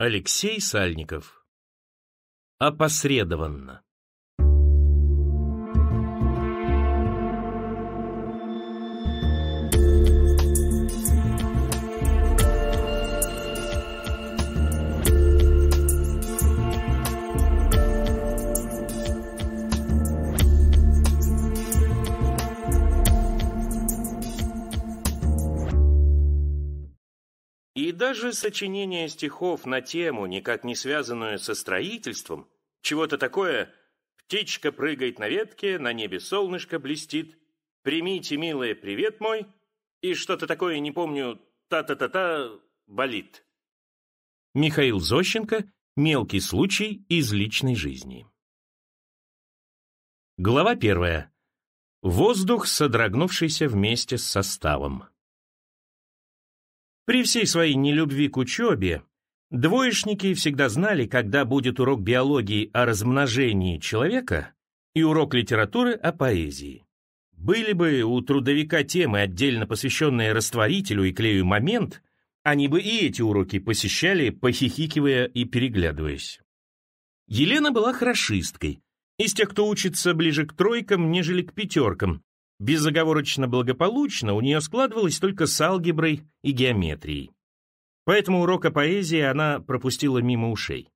Алексей Сальников. Опосредованно. даже сочинение стихов на тему, никак не связанную со строительством, чего-то такое «Птичка прыгает на ветке, на небе солнышко блестит, примите, милая, привет мой» и что-то такое, не помню, «та-та-та-та» болит. Михаил Зощенко «Мелкий случай из личной жизни». Глава первая. Воздух, содрогнувшийся вместе с составом. При всей своей нелюбви к учебе, двоечники всегда знали, когда будет урок биологии о размножении человека и урок литературы о поэзии. Были бы у трудовика темы, отдельно посвященные растворителю и клею момент, они бы и эти уроки посещали, похихикивая и переглядываясь. Елена была хорошисткой, из тех, кто учится ближе к тройкам, нежели к пятеркам, Безоговорочно благополучно у нее складывалось только с алгеброй и геометрией. Поэтому урок о поэзии она пропустила мимо ушей.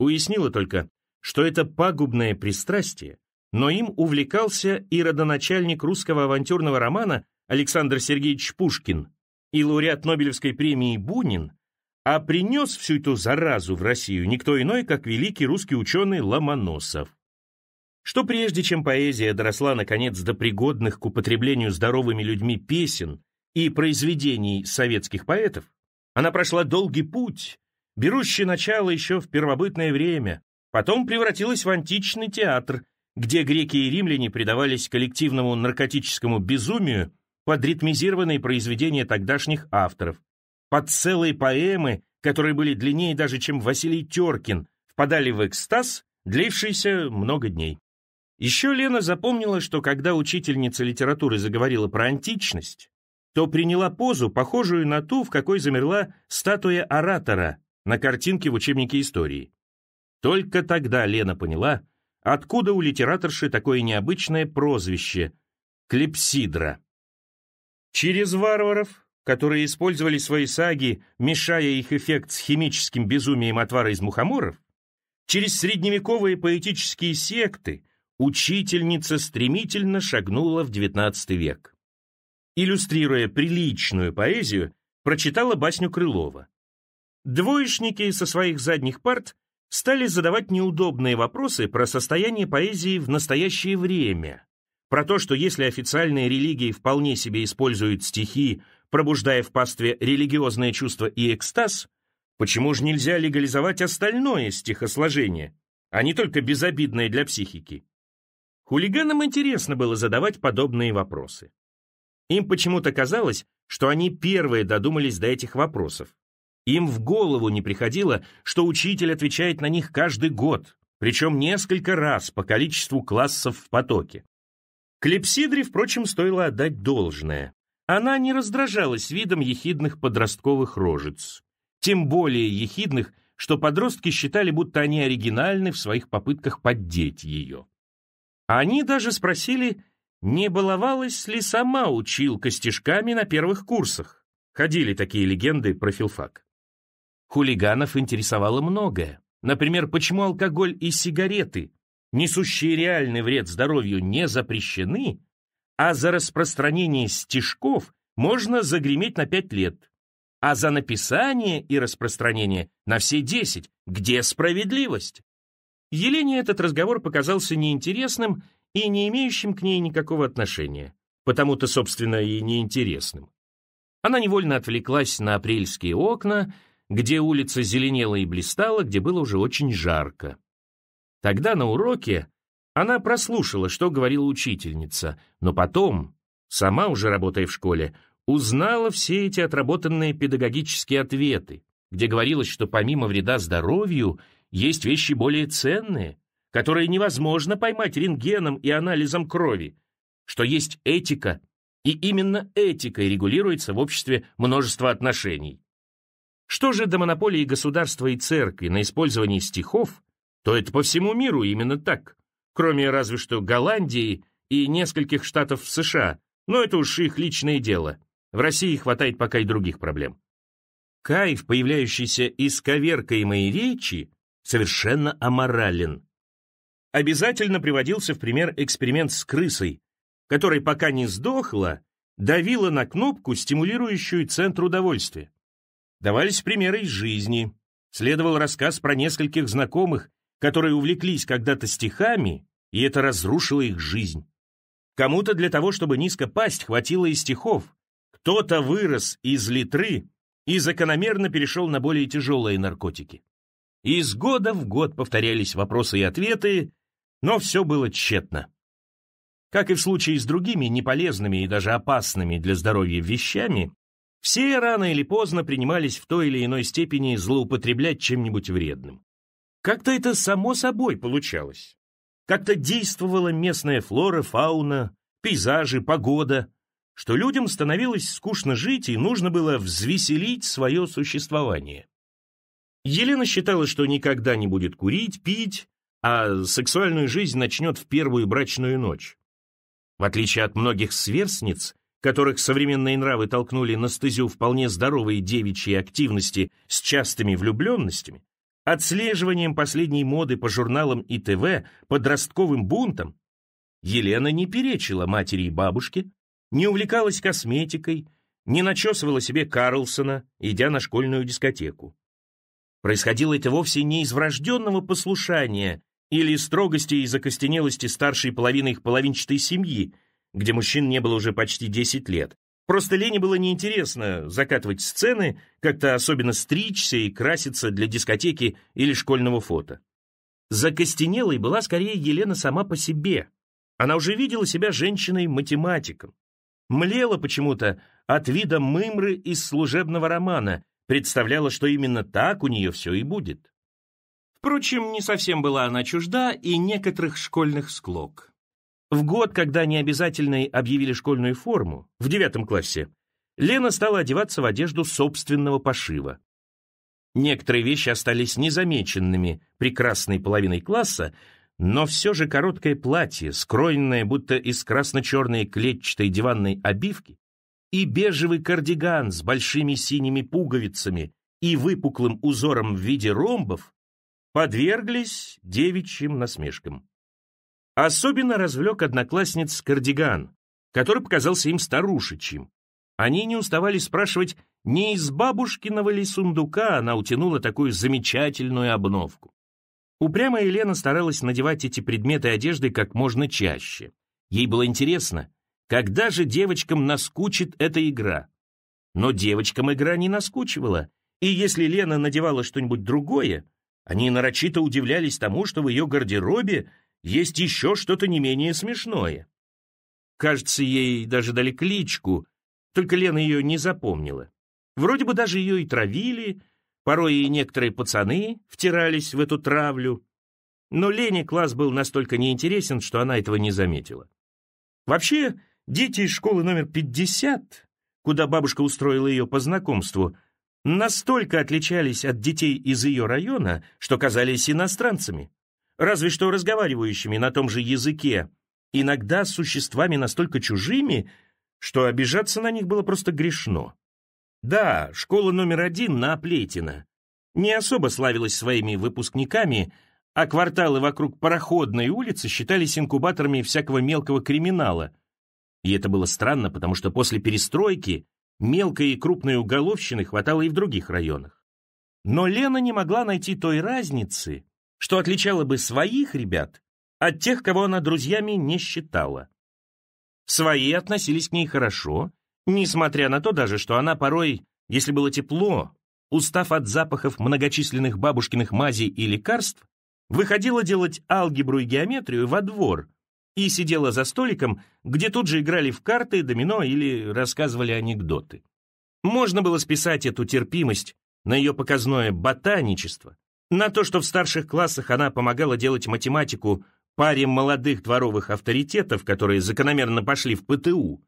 Уяснила только, что это пагубное пристрастие, но им увлекался и родоначальник русского авантюрного романа Александр Сергеевич Пушкин, и лауреат Нобелевской премии Бунин, а принес всю эту заразу в Россию никто иной, как великий русский ученый Ломоносов что прежде чем поэзия доросла наконец до пригодных к употреблению здоровыми людьми песен и произведений советских поэтов, она прошла долгий путь, берущий начало еще в первобытное время, потом превратилась в античный театр, где греки и римляне предавались коллективному наркотическому безумию под ритмизированные произведения тогдашних авторов, под целые поэмы, которые были длиннее даже, чем Василий Теркин, впадали в экстаз, длившийся много дней. Еще Лена запомнила, что когда учительница литературы заговорила про античность, то приняла позу, похожую на ту, в какой замерла статуя оратора на картинке в учебнике истории. Только тогда Лена поняла, откуда у литераторши такое необычное прозвище — клепсидра. Через варваров, которые использовали свои саги, мешая их эффект с химическим безумием отвара из мухоморов, через средневековые поэтические секты — учительница стремительно шагнула в XIX век. Иллюстрируя приличную поэзию, прочитала басню Крылова. Двоечники со своих задних парт стали задавать неудобные вопросы про состояние поэзии в настоящее время, про то, что если официальные религии вполне себе используют стихи, пробуждая в пастве религиозное чувство и экстаз, почему же нельзя легализовать остальное стихосложение, а не только безобидное для психики? Хулиганам интересно было задавать подобные вопросы. Им почему-то казалось, что они первые додумались до этих вопросов. Им в голову не приходило, что учитель отвечает на них каждый год, причем несколько раз по количеству классов в потоке. Клепсидре, впрочем, стоило отдать должное. Она не раздражалась видом ехидных подростковых рожиц. Тем более ехидных, что подростки считали, будто они оригинальны в своих попытках поддеть ее. Они даже спросили, не баловалась ли сама училка стишками на первых курсах. Ходили такие легенды про филфак. Хулиганов интересовало многое. Например, почему алкоголь и сигареты, несущие реальный вред здоровью, не запрещены, а за распространение стишков можно загреметь на пять лет, а за написание и распространение на все десять. Где справедливость? Елене этот разговор показался неинтересным и не имеющим к ней никакого отношения, потому-то, собственно, и неинтересным. Она невольно отвлеклась на апрельские окна, где улица зеленела и блистала, где было уже очень жарко. Тогда на уроке она прослушала, что говорила учительница, но потом, сама уже работая в школе, узнала все эти отработанные педагогические ответы, где говорилось, что помимо вреда здоровью есть вещи более ценные, которые невозможно поймать рентгеном и анализом крови, что есть этика, и именно этикой регулируется в обществе множество отношений. Что же до монополии государства и церкви на использование стихов, то это по всему миру именно так, кроме разве что Голландии и нескольких штатов в США, но это уж их личное дело. В России хватает пока и других проблем. Кайф, появляющийся из коверкаемой речи, совершенно аморален. Обязательно приводился в пример эксперимент с крысой, которая пока не сдохла, давила на кнопку, стимулирующую центр удовольствия. Давались примеры из жизни. Следовал рассказ про нескольких знакомых, которые увлеклись когда-то стихами, и это разрушило их жизнь. Кому-то для того, чтобы низко пасть, хватило и стихов. Кто-то вырос из литры и закономерно перешел на более тяжелые наркотики. Из года в год повторялись вопросы и ответы, но все было тщетно. Как и в случае с другими неполезными и даже опасными для здоровья вещами, все рано или поздно принимались в той или иной степени злоупотреблять чем-нибудь вредным. Как-то это само собой получалось. Как-то действовала местная флора, фауна, пейзажи, погода, что людям становилось скучно жить и нужно было взвеселить свое существование. Елена считала, что никогда не будет курить, пить, а сексуальную жизнь начнет в первую брачную ночь. В отличие от многих сверстниц, которых современные нравы толкнули на стезю вполне здоровой девичьей активности с частыми влюбленностями, отслеживанием последней моды по журналам и ТВ, подростковым бунтом, Елена не перечила матери и бабушке, не увлекалась косметикой, не начесывала себе Карлсона, идя на школьную дискотеку. Происходило это вовсе не из врожденного послушания или строгости и закостенелости старшей половины их половинчатой семьи, где мужчин не было уже почти 10 лет. Просто Лене было неинтересно закатывать сцены, как-то особенно стричься и краситься для дискотеки или школьного фото. Закостенелой была скорее Елена сама по себе. Она уже видела себя женщиной-математиком. Млела почему-то от вида мымры из служебного романа представляла, что именно так у нее все и будет. Впрочем, не совсем была она чужда и некоторых школьных склок. В год, когда необязательной объявили школьную форму, в девятом классе, Лена стала одеваться в одежду собственного пошива. Некоторые вещи остались незамеченными прекрасной половиной класса, но все же короткое платье, скроенное будто из красно-черной клетчатой диванной обивки, и бежевый кардиган с большими синими пуговицами и выпуклым узором в виде ромбов подверглись девичьим насмешкам. Особенно развлек одноклассниц кардиган, который показался им старушечьим. Они не уставали спрашивать, не из бабушкиного ли сундука она утянула такую замечательную обновку. Упрямая Елена старалась надевать эти предметы одежды как можно чаще. Ей было интересно, когда же девочкам наскучит эта игра? Но девочкам игра не наскучивала, и если Лена надевала что-нибудь другое, они нарочито удивлялись тому, что в ее гардеробе есть еще что-то не менее смешное. Кажется, ей даже дали кличку, только Лена ее не запомнила. Вроде бы даже ее и травили, порой и некоторые пацаны втирались в эту травлю. Но Лене класс был настолько неинтересен, что она этого не заметила. Вообще, Дети из школы номер 50, куда бабушка устроила ее по знакомству, настолько отличались от детей из ее района, что казались иностранцами, разве что разговаривающими на том же языке, иногда с существами настолько чужими, что обижаться на них было просто грешно. Да, школа номер один на Оплетино не особо славилась своими выпускниками, а кварталы вокруг Пароходной улицы считались инкубаторами всякого мелкого криминала – и это было странно, потому что после перестройки мелкой и крупной уголовщины хватало и в других районах. Но Лена не могла найти той разницы, что отличало бы своих ребят от тех, кого она друзьями не считала. Свои относились к ней хорошо, несмотря на то даже, что она порой, если было тепло, устав от запахов многочисленных бабушкиных мазей и лекарств, выходила делать алгебру и геометрию во двор, и сидела за столиком, где тут же играли в карты, домино или рассказывали анекдоты. Можно было списать эту терпимость на ее показное ботаничество, на то, что в старших классах она помогала делать математику паре молодых дворовых авторитетов, которые закономерно пошли в ПТУ.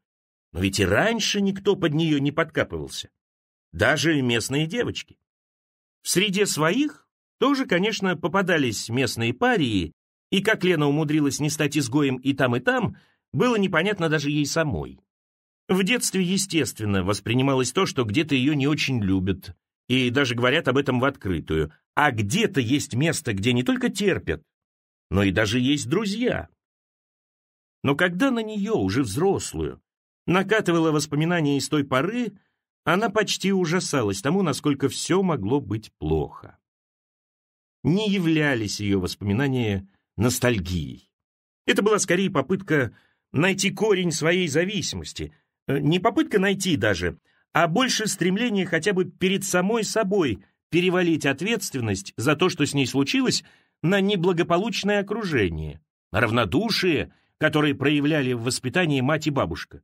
Но ведь и раньше никто под нее не подкапывался. Даже местные девочки. В среде своих тоже, конечно, попадались местные парии, и как Лена умудрилась не стать изгоем и там, и там, было непонятно даже ей самой. В детстве, естественно, воспринималось то, что где-то ее не очень любят, и даже говорят об этом в открытую. А где-то есть место, где не только терпят, но и даже есть друзья. Но когда на нее, уже взрослую, накатывало воспоминание из той поры, она почти ужасалась тому, насколько все могло быть плохо. Не являлись ее воспоминания ностальгией. Это была скорее попытка найти корень своей зависимости. Э, не попытка найти даже, а больше стремление хотя бы перед самой собой перевалить ответственность за то, что с ней случилось, на неблагополучное окружение, равнодушие, которое проявляли в воспитании мать и бабушка.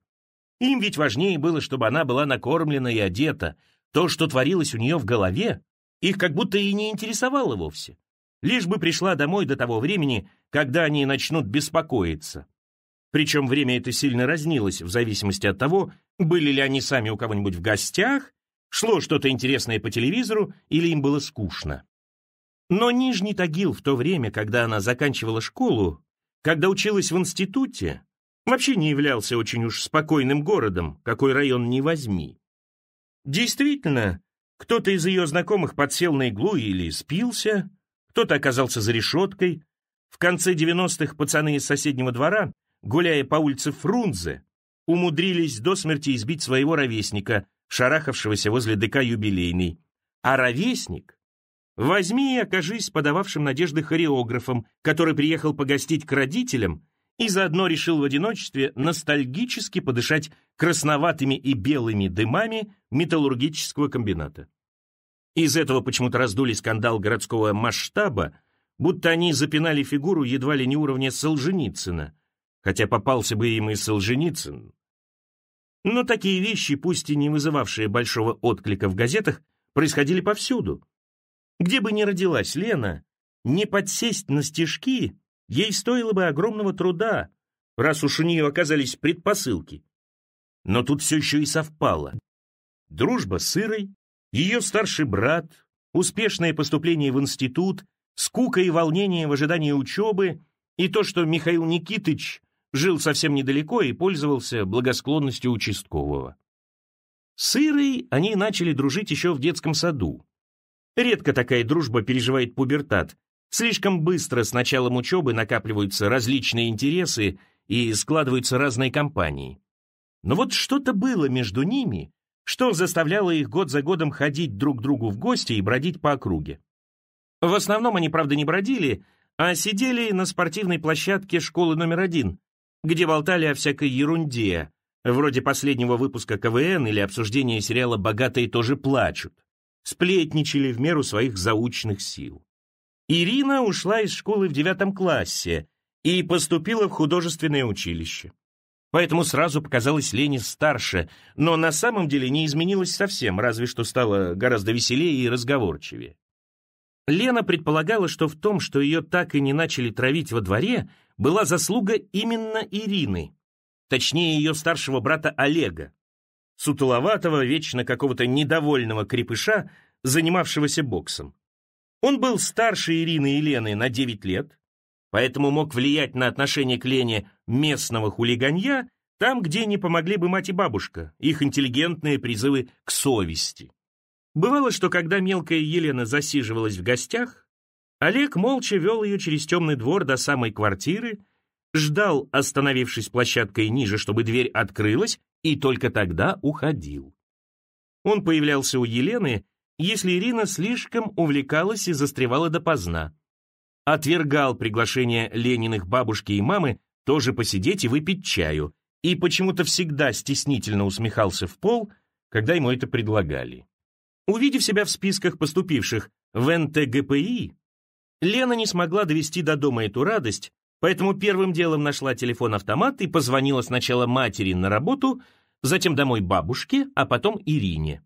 Им ведь важнее было, чтобы она была накормлена и одета. То, что творилось у нее в голове, их как будто и не интересовало вовсе лишь бы пришла домой до того времени, когда они начнут беспокоиться. Причем время это сильно разнилось в зависимости от того, были ли они сами у кого-нибудь в гостях, шло что-то интересное по телевизору или им было скучно. Но Нижний Тагил в то время, когда она заканчивала школу, когда училась в институте, вообще не являлся очень уж спокойным городом, какой район ни возьми. Действительно, кто-то из ее знакомых подсел на иглу или спился, кто-то оказался за решеткой. В конце 90-х пацаны из соседнего двора, гуляя по улице Фрунзе, умудрились до смерти избить своего ровесника, шарахавшегося возле ДК юбилейный. А ровесник? Возьми и окажись подававшим надежды хореографом, который приехал погостить к родителям и заодно решил в одиночестве ностальгически подышать красноватыми и белыми дымами металлургического комбината. Из этого почему-то раздули скандал городского масштаба, будто они запинали фигуру едва ли не уровня Солженицына, хотя попался бы им и Солженицын. Но такие вещи, пусть и не вызывавшие большого отклика в газетах, происходили повсюду. Где бы ни родилась Лена, не подсесть на стежки ей стоило бы огромного труда, раз уж у нее оказались предпосылки. Но тут все еще и совпало. Дружба с Ирой, ее старший брат, успешное поступление в институт, скука и волнение в ожидании учебы и то, что Михаил Никитыч жил совсем недалеко и пользовался благосклонностью участкового. С Ирой они начали дружить еще в детском саду. Редко такая дружба переживает пубертат. Слишком быстро с началом учебы накапливаются различные интересы и складываются разные компании. Но вот что-то было между ними, что заставляло их год за годом ходить друг к другу в гости и бродить по округе. В основном они, правда, не бродили, а сидели на спортивной площадке школы номер один, где болтали о всякой ерунде, вроде последнего выпуска КВН или обсуждения сериала «Богатые тоже плачут», сплетничали в меру своих заучных сил. Ирина ушла из школы в девятом классе и поступила в художественное училище. Поэтому сразу показалась Лене старше, но на самом деле не изменилась совсем, разве что стала гораздо веселее и разговорчивее. Лена предполагала, что в том, что ее так и не начали травить во дворе, была заслуга именно Ирины, точнее ее старшего брата Олега, сутуловатого, вечно какого-то недовольного крепыша, занимавшегося боксом. Он был старше Ирины и Лены на 9 лет, поэтому мог влиять на отношение к Лене местного хулиганья там, где не помогли бы мать и бабушка, их интеллигентные призывы к совести. Бывало, что когда мелкая Елена засиживалась в гостях, Олег молча вел ее через темный двор до самой квартиры, ждал, остановившись площадкой ниже, чтобы дверь открылась, и только тогда уходил. Он появлялся у Елены, если Ирина слишком увлекалась и застревала допоздна отвергал приглашение Лениных бабушки и мамы тоже посидеть и выпить чаю, и почему-то всегда стеснительно усмехался в пол, когда ему это предлагали. Увидев себя в списках поступивших в НТГПИ, Лена не смогла довести до дома эту радость, поэтому первым делом нашла телефон-автомат и позвонила сначала матери на работу, затем домой бабушке, а потом Ирине.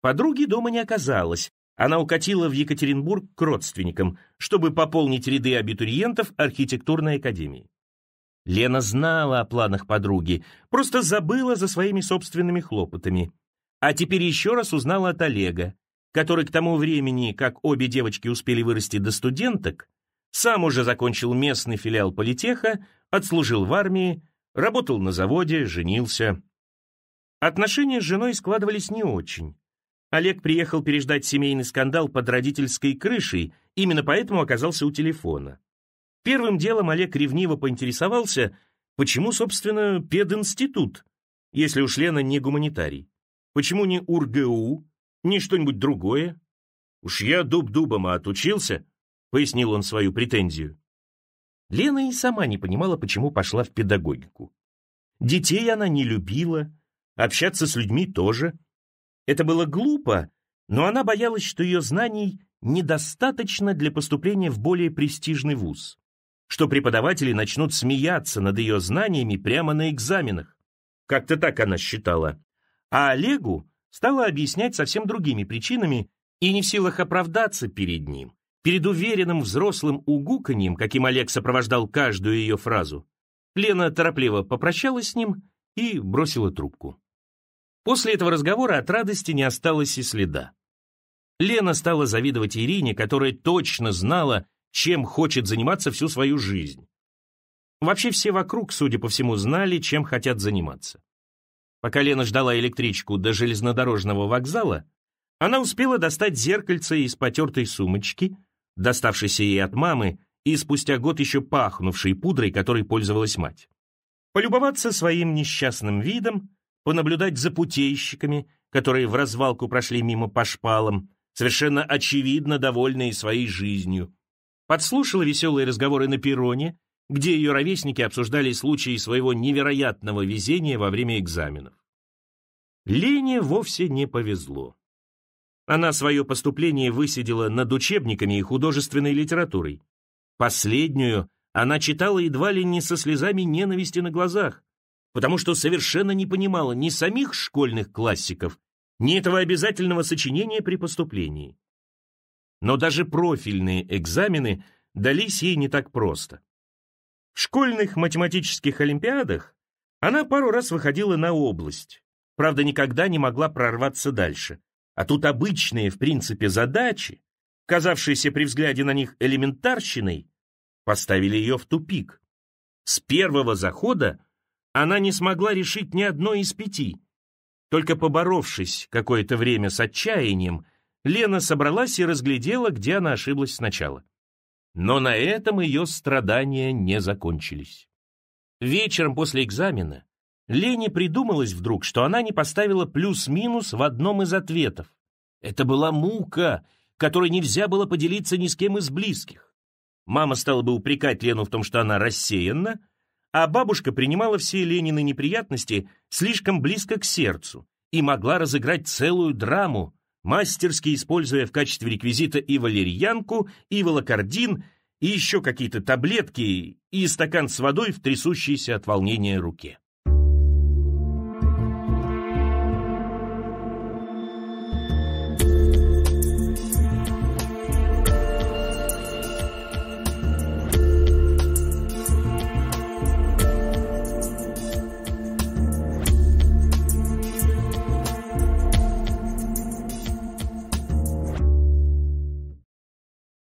Подруги дома не оказалось, она укатила в Екатеринбург к родственникам, чтобы пополнить ряды абитуриентов архитектурной академии. Лена знала о планах подруги, просто забыла за своими собственными хлопотами. А теперь еще раз узнала от Олега, который к тому времени, как обе девочки успели вырасти до студенток, сам уже закончил местный филиал политеха, отслужил в армии, работал на заводе, женился. Отношения с женой складывались не очень. Олег приехал переждать семейный скандал под родительской крышей, именно поэтому оказался у телефона. Первым делом Олег ревниво поинтересовался, почему, собственно, пединститут, если уж Лена не гуманитарий. Почему не УрГУ, не что-нибудь другое? «Уж я дуб-дубом, а отучился», — пояснил он свою претензию. Лена и сама не понимала, почему пошла в педагогику. Детей она не любила, общаться с людьми тоже — это было глупо, но она боялась, что ее знаний недостаточно для поступления в более престижный вуз, что преподаватели начнут смеяться над ее знаниями прямо на экзаменах. Как-то так она считала. А Олегу стала объяснять совсем другими причинами и не в силах оправдаться перед ним, перед уверенным взрослым угуканьем, каким Олег сопровождал каждую ее фразу. Лена торопливо попрощалась с ним и бросила трубку. После этого разговора от радости не осталось и следа. Лена стала завидовать Ирине, которая точно знала, чем хочет заниматься всю свою жизнь. Вообще все вокруг, судя по всему, знали, чем хотят заниматься. Пока Лена ждала электричку до железнодорожного вокзала, она успела достать зеркальце из потертой сумочки, доставшейся ей от мамы, и спустя год еще пахнувшей пудрой, которой пользовалась мать. Полюбоваться своим несчастным видом, понаблюдать за путейщиками, которые в развалку прошли мимо по шпалам, совершенно очевидно довольные своей жизнью. Подслушала веселые разговоры на перроне, где ее ровесники обсуждали случаи своего невероятного везения во время экзаменов. Лене вовсе не повезло. Она свое поступление высидела над учебниками и художественной литературой. Последнюю она читала едва ли не со слезами ненависти на глазах, потому что совершенно не понимала ни самих школьных классиков, ни этого обязательного сочинения при поступлении. Но даже профильные экзамены дались ей не так просто. В школьных математических олимпиадах она пару раз выходила на область, правда, никогда не могла прорваться дальше. А тут обычные, в принципе, задачи, казавшиеся при взгляде на них элементарщиной, поставили ее в тупик. С первого захода она не смогла решить ни одной из пяти. Только поборовшись какое-то время с отчаянием, Лена собралась и разглядела, где она ошиблась сначала. Но на этом ее страдания не закончились. Вечером после экзамена Лене придумалось вдруг, что она не поставила плюс-минус в одном из ответов. Это была мука, которой нельзя было поделиться ни с кем из близких. Мама стала бы упрекать Лену в том, что она рассеянна, а бабушка принимала все Ленины неприятности слишком близко к сердцу и могла разыграть целую драму, мастерски используя в качестве реквизита и валерьянку, и волокордин, и еще какие-то таблетки, и стакан с водой в трясущейся от волнения руке.